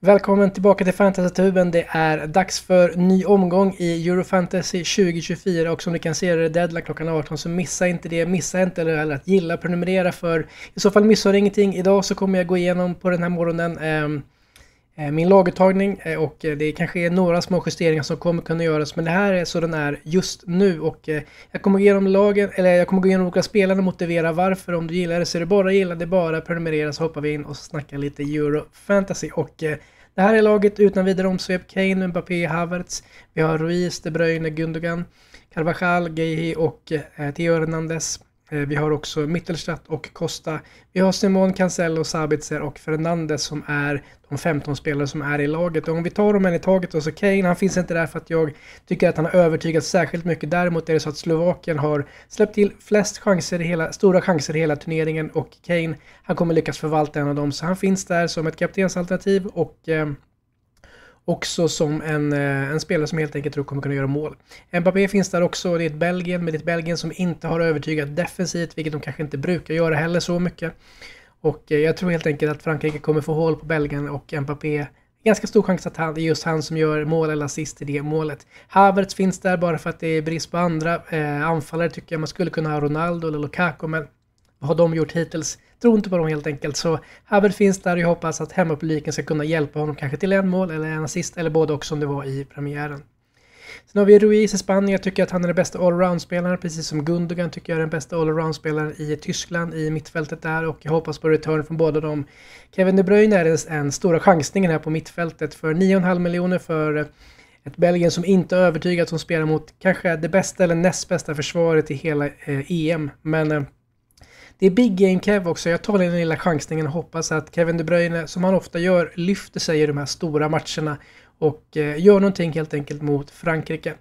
Välkommen tillbaka till Fantasytuben. Det är dags för ny omgång i Eurofantasy 2024 och som ni kan se är det deadline klockan 18 så missa inte det. Missa inte eller att gilla, prenumerera för i så fall missar du ingenting. Idag så kommer jag gå igenom på den här morgonen eh, Eh, min laguttagning eh, och eh, det kanske är några små justeringar som kommer kunna göras men det här är så den är just nu och jag kommer gå igenom lagen, eller jag kommer gå igenom olika spelare och motivera varför. Om du gillar det så är det bara gilla det bara, prenumerera så hoppar vi in och snackar lite Euro Fantasy och det här är laget utan vidare omsvep. Kane, Mbappé, Havertz. Vi har Ruiz, De Bruyne, Gundogan, Carvajal, Geihi och Theo Hernandez. Eh, vi har också Mittelstadt och Costa. Vi har Simon, Cancelo, Sabitzer och Fernandes som är de 15 spelare som är i laget. Och om vi tar dem en i taget då, så Kane, han finns inte där för att jag tycker att han har övertygat särskilt mycket. Däremot är det så att Slovakien har släppt till flest chanser i hela, stora chanser i hela turneringen och Kane, han kommer lyckas förvalta en av dem. Så han finns där som ett kaptensalternativ och eh, också som en, eh, en spelare som helt enkelt tror kommer kunna göra mål. Mbappé finns där också, det är ett Belgien, men det är ett Belgien som inte har övertygat defensivt, vilket de kanske inte brukar göra heller så mycket. Och eh, jag tror helt enkelt att Frankrike kommer få hål på Belgien och Mbappé ganska stor chans att det är just han som gör mål eller assist i det målet. Havertz finns där bara för att det är brist på andra eh, anfallare tycker jag. Man skulle kunna ha Ronaldo eller Lukaku, men har de gjort hittills? Tror inte på dem helt enkelt. Så Hubbard finns där och jag hoppas att hemmapubliken ska kunna hjälpa honom kanske till en mål eller en assist eller både också som det var i premiären. Sen har vi Ruiz i Spanien. Jag tycker att han är den bästa allround-spelaren, precis som Gundogan tycker jag är den bästa allround-spelaren i Tyskland, i mittfältet där. Och jag hoppas på return från båda dem. Kevin De Bruyne är den, stora chansningen här på mittfältet för 9,5 miljoner för eh, ett Belgien som inte övertygat som spelar mot kanske det bästa eller näst bästa försvaret i hela eh, EM. Men eh, det är big game Kev också. Jag tar den lilla chansningen och hoppas att Kevin De Bruyne, som han ofta gör, lyfter sig i de här stora matcherna och eh, gör någonting helt enkelt mot Frankrike.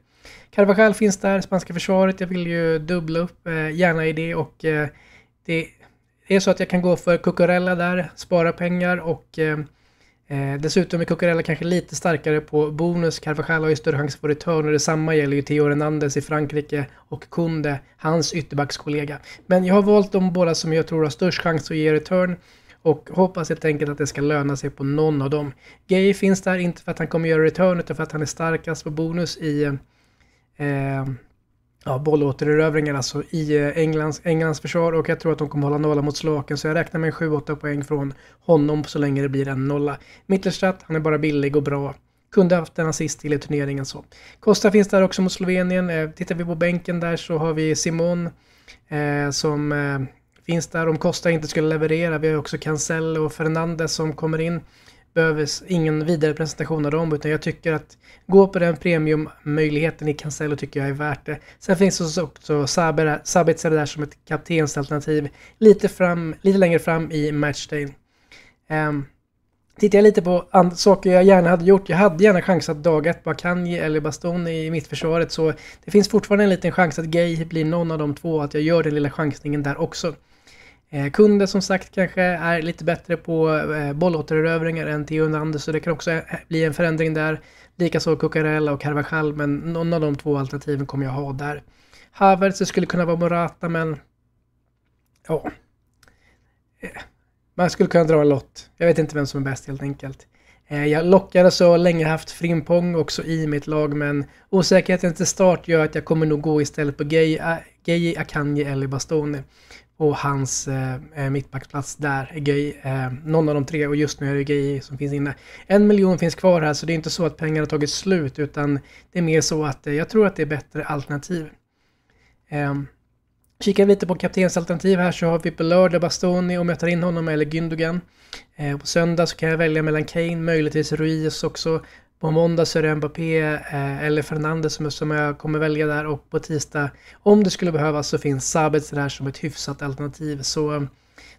Carvajal finns där, spanska försvaret. Jag vill ju dubbla upp, eh, gärna i det och eh, det är så att jag kan gå för Cucurella där, spara pengar och Eh, dessutom är Cucurella kanske lite starkare på bonus. Carvajal har ju större chans på return och detsamma gäller ju Theo Hernandez i Frankrike och Kunde, hans ytterbackskollega. Men jag har valt de båda som jag tror har störst chans att ge return och hoppas helt enkelt att det ska löna sig på någon av dem. Gay finns där inte för att han kommer göra return utan för att han är starkast på bonus i eh, ja, bollåtererövringar alltså i eh, Englands, Englands försvar och jag tror att de kommer hålla nolla mot Slovaken så jag räknar med 7-8 poäng från honom så länge det blir en nolla. Mittelstadt, han är bara billig och bra. Kunde haft en assist till i turneringen så. Kosta finns där också mot Slovenien. Eh, tittar vi på bänken där så har vi Simon eh, som eh, finns där om Kosta inte skulle leverera. Vi har också Cancel och Fernandes som kommer in behöver ingen vidare presentation av dem utan jag tycker att gå på den premiummöjligheten i Cancelo tycker jag är värt det. Sen finns det också Sabitzer där som ett kaptensalternativ lite, fram, lite längre fram i Matchday. Um, ehm, tittar jag lite på saker jag gärna hade gjort. Jag hade gärna chansat dag ett på Akanji eller Baston i mittförsvaret så det finns fortfarande en liten chans att Gay blir någon av de två, att jag gör den lilla chansningen där också. Eh, Kunden som sagt kanske är lite bättre på eh, bollåtererövringar än Theo Hernandez så det kan också eh, bli en förändring där. Likaså Cucurella och Carvajal men någon av de två alternativen kommer jag ha där. Havertz skulle kunna vara Morata men... Ja. Man skulle kunna dra en lott. Jag vet inte vem som är bäst helt enkelt. Jag lockade så länge haft Frimpong också i mitt lag men osäkerheten till start gör att jag kommer nog gå istället på Gay, Gay Akanje eller Bastoni och hans eh, eh mittbacksplats där Gay, eh, någon av de tre och just nu är det Gay som finns inne. En miljon finns kvar här så det är inte så att pengarna har tagit slut utan det är mer så att eh, jag tror att det är bättre alternativ. Eh, Kikar vi lite på kaptensalternativ här så har vi Belörd och Bastoni om jag tar in honom eller Gündogan. Eh, på söndag så kan jag välja mellan Kane, möjligtvis Ruiz också. På måndag så är det Mbappé eh, eller Fernandes som, som jag kommer välja där och på tisdag, om det skulle behövas, så finns Sabitzer där som ett hyfsat alternativ. Så eh,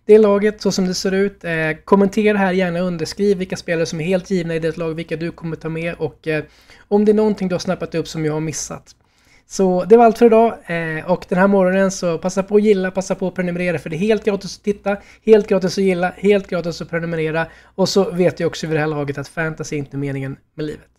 det är laget så som det ser ut. Eh, kommentera här gärna underskriv vilka spelare som är helt givna i ditt lag, vilka du kommer ta med och eh, om det är någonting du har snappat upp som jag har missat. Så det var allt för idag eh, och den här morgonen så passa på att gilla, passa på att prenumerera för det är helt gratis att titta, helt gratis att gilla, helt gratis att prenumerera och så vet jag också vid det här laget att fantasy är inte meningen med livet.